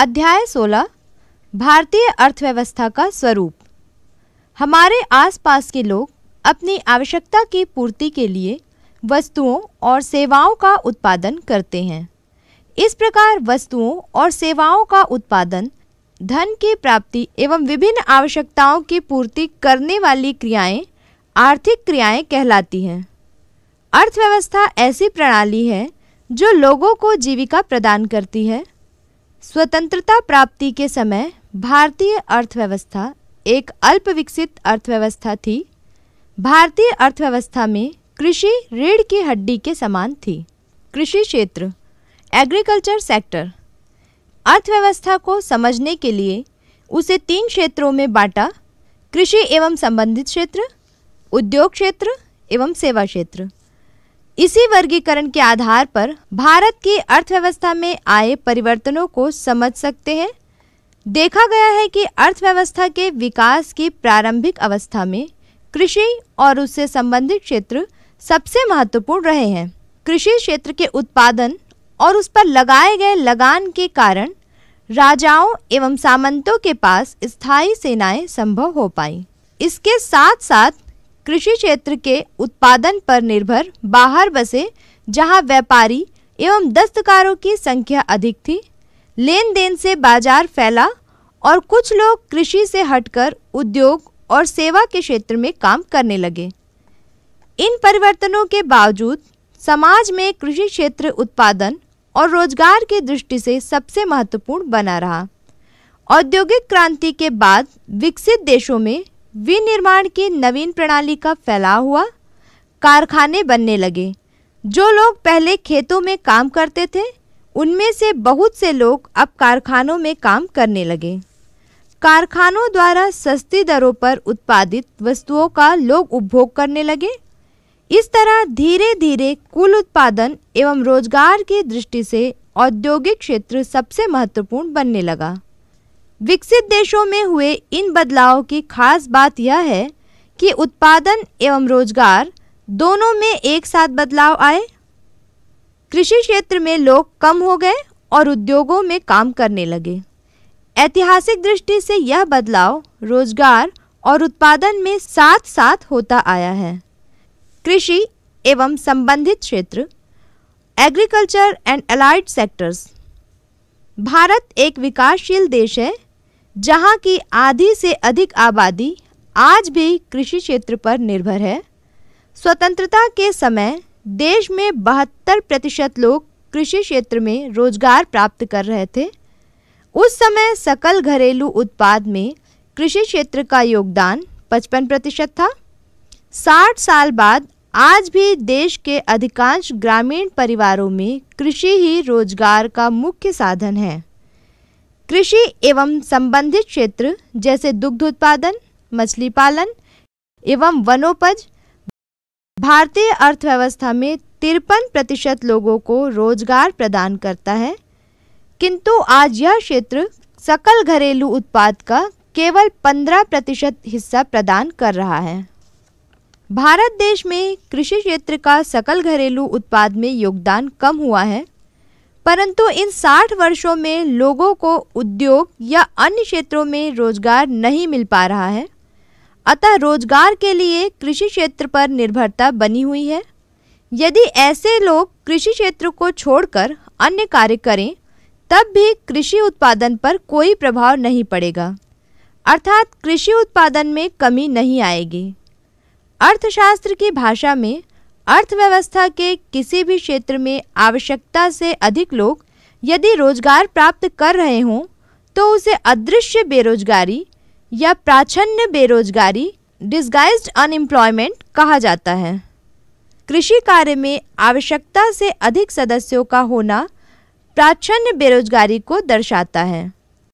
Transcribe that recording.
अध्याय 16 भारतीय अर्थव्यवस्था का स्वरूप हमारे आसपास के लोग अपनी आवश्यकता की पूर्ति के लिए वस्तुओं और सेवाओं का उत्पादन करते हैं इस प्रकार वस्तुओं और सेवाओं का उत्पादन धन की प्राप्ति एवं विभिन्न आवश्यकताओं की पूर्ति करने वाली क्रियाएं आर्थिक क्रियाएं कहलाती हैं अर्थव्यवस्था ऐसी प्रणाली है जो लोगों को जीविका प्रदान करती है स्वतंत्रता प्राप्ति के समय भारतीय अर्थव्यवस्था एक अल्प विकसित अर्थव्यवस्था थी भारतीय अर्थव्यवस्था में कृषि रीढ़ की हड्डी के समान थी कृषि क्षेत्र एग्रीकल्चर सेक्टर अर्थव्यवस्था को समझने के लिए उसे तीन क्षेत्रों में बांटा कृषि एवं संबंधित क्षेत्र उद्योग क्षेत्र एवं सेवा क्षेत्र इसी वर्गीकरण के आधार पर भारत की अर्थव्यवस्था में आए परिवर्तनों को समझ सकते हैं देखा गया है कि अर्थव्यवस्था के विकास की प्रारंभिक अवस्था में कृषि और उससे संबंधित क्षेत्र सबसे महत्वपूर्ण रहे हैं कृषि क्षेत्र के उत्पादन और उस पर लगाए गए लगान के कारण राजाओं एवं सामंतों के पास स्थायी सेनाएं संभव हो पाई इसके साथ साथ कृषि क्षेत्र के उत्पादन पर निर्भर बाहर बसे जहां व्यापारी एवं दस्तकारों की संख्या अधिक थी लेन देन से बाजार फैला और कुछ लोग कृषि से हटकर उद्योग और सेवा के क्षेत्र में काम करने लगे इन परिवर्तनों के बावजूद समाज में कृषि क्षेत्र उत्पादन और रोजगार की दृष्टि से सबसे महत्वपूर्ण बना रहा औद्योगिक क्रांति के बाद विकसित देशों में विनिर्माण की नवीन प्रणाली का फैलाव हुआ कारखाने बनने लगे जो लोग पहले खेतों में काम करते थे उनमें से बहुत से लोग अब कारखानों में काम करने लगे कारखानों द्वारा सस्ती दरों पर उत्पादित वस्तुओं का लोग उपभोग करने लगे इस तरह धीरे धीरे कुल उत्पादन एवं रोजगार की दृष्टि से औद्योगिक क्षेत्र सबसे महत्वपूर्ण बनने लगा विकसित देशों में हुए इन बदलाव की खास बात यह है कि उत्पादन एवं रोजगार दोनों में एक साथ बदलाव आए कृषि क्षेत्र में लोग कम हो गए और उद्योगों में काम करने लगे ऐतिहासिक दृष्टि से यह बदलाव रोजगार और उत्पादन में साथ साथ होता आया है कृषि एवं संबंधित क्षेत्र agriculture and allied sectors Bharat एक विकासशील देश है जहाँ की आधी से अधिक आबादी आज भी कृषि क्षेत्र पर निर्भर है स्वतंत्रता के समय देश में बहत्तर प्रतिशत लोग कृषि क्षेत्र में रोजगार प्राप्त कर रहे थे उस समय सकल घरेलू उत्पाद में कृषि क्षेत्र का योगदान 55 प्रतिशत था 60 साल बाद आज भी देश के अधिकांश ग्रामीण परिवारों में कृषि ही रोजगार का मुख्य साधन है कृषि एवं संबंधित क्षेत्र जैसे दुग्ध उत्पादन मछली पालन एवं वनोपज भारतीय अर्थव्यवस्था में तिरपन प्रतिशत लोगों को रोजगार प्रदान करता है किंतु आज यह क्षेत्र सकल घरेलू उत्पाद का केवल 15 प्रतिशत हिस्सा प्रदान कर रहा है भारत देश में कृषि क्षेत्र का सकल घरेलू उत्पाद में योगदान कम हुआ है परंतु इन 60 वर्षों में लोगों को उद्योग या अन्य क्षेत्रों में रोजगार नहीं मिल पा रहा है अतः रोजगार के लिए कृषि क्षेत्र पर निर्भरता बनी हुई है यदि ऐसे लोग कृषि क्षेत्र को छोड़कर अन्य कार्य करें तब भी कृषि उत्पादन पर कोई प्रभाव नहीं पड़ेगा अर्थात कृषि उत्पादन में कमी नहीं आएगी अर्थशास्त्र की भाषा में अर्थव्यवस्था के किसी भी क्षेत्र में आवश्यकता से अधिक लोग यदि रोजगार प्राप्त कर रहे हों तो उसे अदृश्य बेरोजगारी या प्राचन्य बेरोजगारी डिस्गाइज अनएम्प्लॉयमेंट कहा जाता है कृषि कार्य में आवश्यकता से अधिक सदस्यों का होना प्राचन्य बेरोजगारी को दर्शाता है